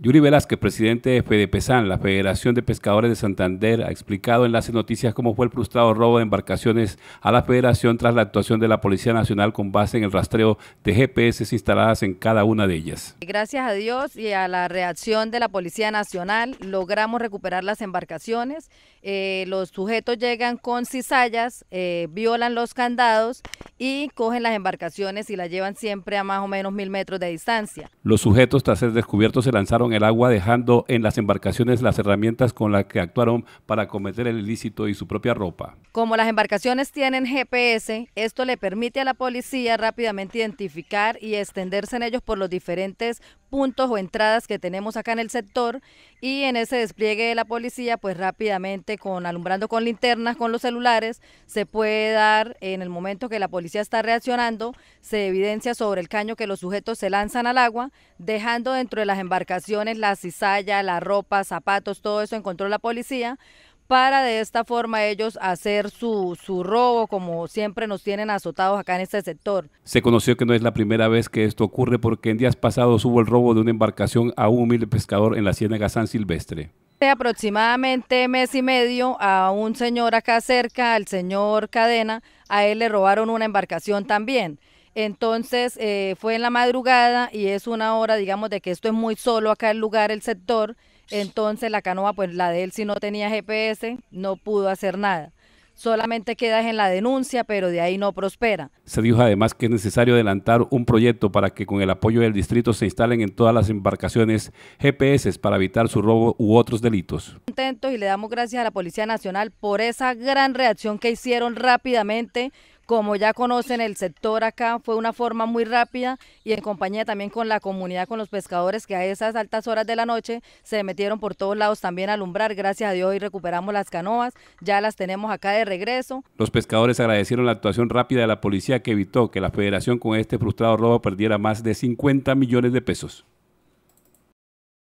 Yuri Velázquez, presidente de FEDEPESAN, la Federación de Pescadores de Santander, ha explicado en las noticias cómo fue el frustrado robo de embarcaciones a la federación tras la actuación de la Policía Nacional con base en el rastreo de GPS instaladas en cada una de ellas. Gracias a Dios y a la reacción de la Policía Nacional logramos recuperar las embarcaciones. Eh, los sujetos llegan con cizallas, eh, violan los candados y cogen las embarcaciones y las llevan siempre a más o menos mil metros de distancia. Los sujetos tras ser descubiertos se lanzaron el agua dejando en las embarcaciones las herramientas con las que actuaron para cometer el ilícito y su propia ropa. Como las embarcaciones tienen GPS, esto le permite a la policía rápidamente identificar y extenderse en ellos por los diferentes puntos o entradas que tenemos acá en el sector y en ese despliegue de la policía, pues rápidamente con alumbrando con linternas, con los celulares, se puede dar en el momento que la policía está reaccionando, se evidencia sobre el caño que los sujetos se lanzan al agua, dejando dentro de las embarcaciones la cizalla, la ropa, zapatos, todo eso encontró la policía para de esta forma ellos hacer su, su robo como siempre nos tienen azotados acá en este sector. Se conoció que no es la primera vez que esto ocurre porque en días pasados hubo el robo de una embarcación a un humilde pescador en la ciénaga San Silvestre. Hace aproximadamente mes y medio a un señor acá cerca, al señor Cadena, a él le robaron una embarcación también. Entonces eh, fue en la madrugada y es una hora, digamos, de que esto es muy solo acá el lugar, el sector. Entonces la canoa, pues la de él si no tenía GPS, no pudo hacer nada. Solamente quedas en la denuncia, pero de ahí no prospera. Se dijo además que es necesario adelantar un proyecto para que con el apoyo del distrito se instalen en todas las embarcaciones GPS para evitar su robo u otros delitos. Contentos y le damos gracias a la Policía Nacional por esa gran reacción que hicieron rápidamente como ya conocen el sector acá, fue una forma muy rápida y en compañía también con la comunidad, con los pescadores que a esas altas horas de la noche se metieron por todos lados también a alumbrar. Gracias a Dios hoy recuperamos las canoas, ya las tenemos acá de regreso. Los pescadores agradecieron la actuación rápida de la policía que evitó que la federación con este frustrado robo perdiera más de 50 millones de pesos.